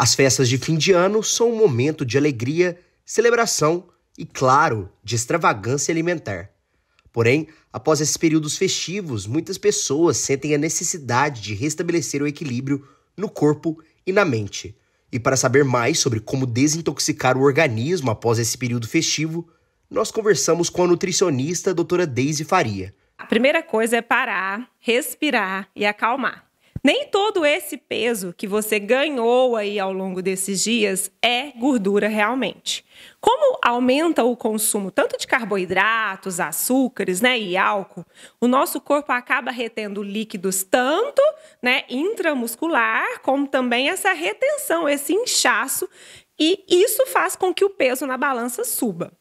As festas de fim de ano são um momento de alegria, celebração e, claro, de extravagância alimentar. Porém, após esses períodos festivos, muitas pessoas sentem a necessidade de restabelecer o equilíbrio no corpo e na mente. E para saber mais sobre como desintoxicar o organismo após esse período festivo, nós conversamos com a nutricionista a doutora Deise Faria. A primeira coisa é parar, respirar e acalmar. Nem todo esse peso que você ganhou aí ao longo desses dias é gordura realmente. Como aumenta o consumo tanto de carboidratos, açúcares, né, e álcool, o nosso corpo acaba retendo líquidos tanto, né, intramuscular, como também essa retenção, esse inchaço, e isso faz com que o peso na balança suba.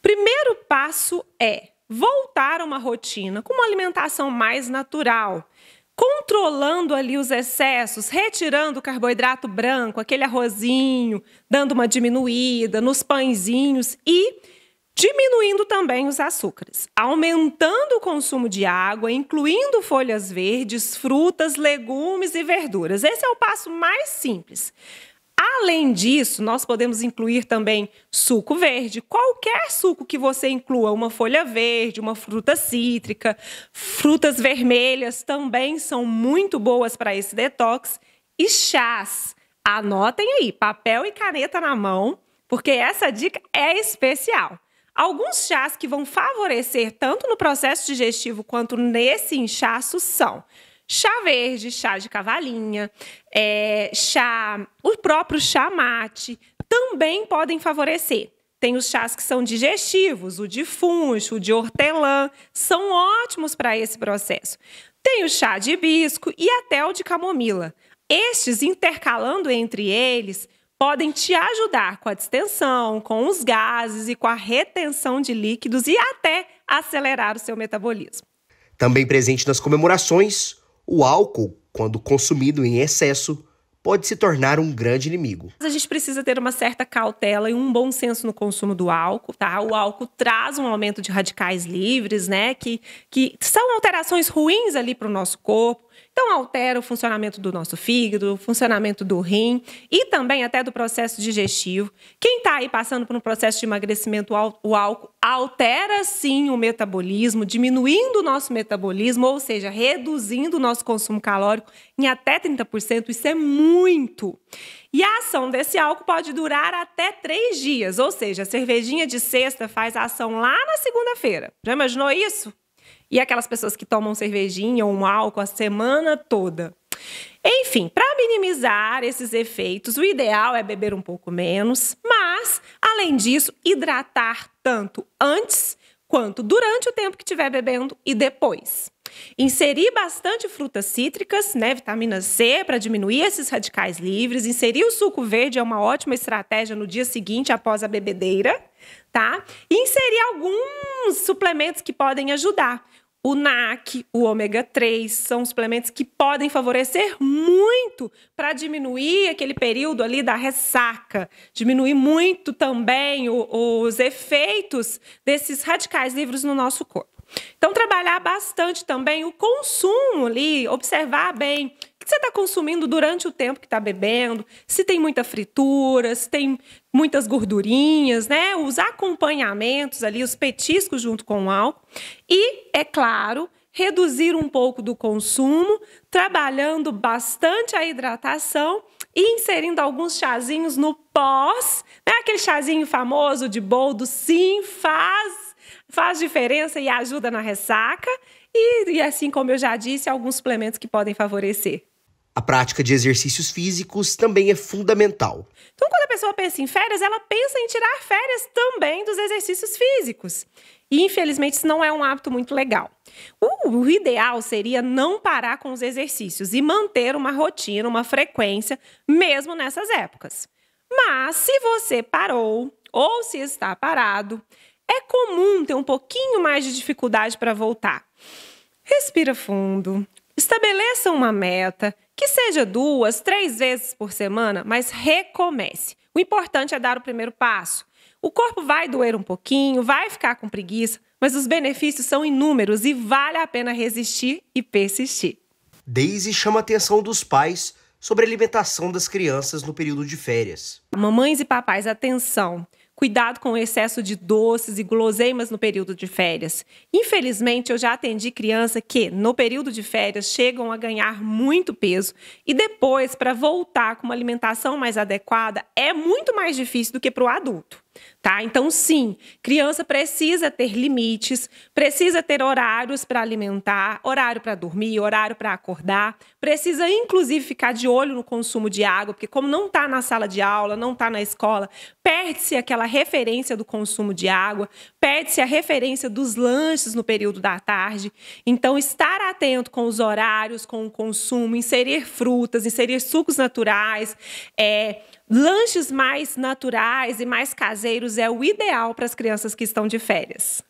Primeiro passo é voltar a uma rotina com uma alimentação mais natural controlando ali os excessos, retirando o carboidrato branco, aquele arrozinho, dando uma diminuída nos pãezinhos e diminuindo também os açúcares, aumentando o consumo de água, incluindo folhas verdes, frutas, legumes e verduras. Esse é o passo mais simples. Além disso, nós podemos incluir também suco verde, qualquer suco que você inclua, uma folha verde, uma fruta cítrica, frutas vermelhas também são muito boas para esse detox e chás. Anotem aí, papel e caneta na mão, porque essa dica é especial. Alguns chás que vão favorecer tanto no processo digestivo quanto nesse inchaço são chá verde, chá de cavalinha, é, chá, o próprio chá mate, também podem favorecer. Tem os chás que são digestivos, o de funcho, o de hortelã, são ótimos para esse processo. Tem o chá de hibisco e até o de camomila. Estes, intercalando entre eles, podem te ajudar com a distensão, com os gases e com a retenção de líquidos e até acelerar o seu metabolismo. Também presente nas comemorações, o álcool, quando consumido em excesso, pode se tornar um grande inimigo. A gente precisa ter uma certa cautela e um bom senso no consumo do álcool, tá? O álcool traz um aumento de radicais livres, né? Que, que são alterações ruins ali para o nosso corpo. Então, altera o funcionamento do nosso fígado, o funcionamento do rim e também até do processo digestivo. Quem está aí passando por um processo de emagrecimento, o álcool altera sim o metabolismo, diminuindo o nosso metabolismo, ou seja, reduzindo o nosso consumo calórico em até 30%. Isso é muito. E a ação desse álcool pode durar até três dias, ou seja, a cervejinha de sexta faz a ação lá na segunda-feira. Já imaginou isso? E aquelas pessoas que tomam cervejinha ou um álcool a semana toda? Enfim, para minimizar esses efeitos, o ideal é beber um pouco menos, mas, além disso, hidratar tanto antes quanto durante o tempo que estiver bebendo e depois. Inserir bastante frutas cítricas, né, vitamina C, para diminuir esses radicais livres. Inserir o suco verde é uma ótima estratégia no dia seguinte após a bebedeira, tá? inserir alguns suplementos que podem ajudar, o NAC, o ômega 3, são suplementos que podem favorecer muito para diminuir aquele período ali da ressaca, diminuir muito também o, os efeitos desses radicais livres no nosso corpo. Então, trabalhar bastante também o consumo ali, observar bem o que você está consumindo durante o tempo que está bebendo, se tem muita fritura, se tem muitas gordurinhas, né? Os acompanhamentos ali, os petiscos junto com o álcool. E, é claro, reduzir um pouco do consumo, trabalhando bastante a hidratação e inserindo alguns chazinhos no pós, né? aquele chazinho famoso de boldo, sim, faz faz diferença e ajuda na ressaca. E, e assim como eu já disse, alguns suplementos que podem favorecer. A prática de exercícios físicos também é fundamental. Então, quando a pessoa pensa em férias, ela pensa em tirar férias também dos exercícios físicos. E, infelizmente, isso não é um hábito muito legal. o ideal seria não parar com os exercícios e manter uma rotina, uma frequência, mesmo nessas épocas. Mas, se você parou ou se está parado, é comum ter um pouquinho mais de dificuldade para voltar. Respira fundo, estabeleça uma meta, que seja duas, três vezes por semana, mas recomece. O importante é dar o primeiro passo. O corpo vai doer um pouquinho, vai ficar com preguiça, mas os benefícios são inúmeros e vale a pena resistir e persistir. Daisy chama a atenção dos pais sobre a alimentação das crianças no período de férias. Mamães e papais, atenção! cuidado com o excesso de doces e guloseimas no período de férias. Infelizmente, eu já atendi criança que, no período de férias, chegam a ganhar muito peso e depois, para voltar com uma alimentação mais adequada, é muito mais difícil do que para o adulto tá? Então, sim, criança precisa ter limites, precisa ter horários para alimentar, horário para dormir, horário para acordar, precisa inclusive ficar de olho no consumo de água, porque como não está na sala de aula, não está na escola, perde-se aquela referência do consumo de água, perde-se a referência dos lanches no período da tarde. Então, estar atento com os horários, com o consumo, inserir frutas, inserir sucos naturais, é Lanches mais naturais e mais caseiros é o ideal para as crianças que estão de férias.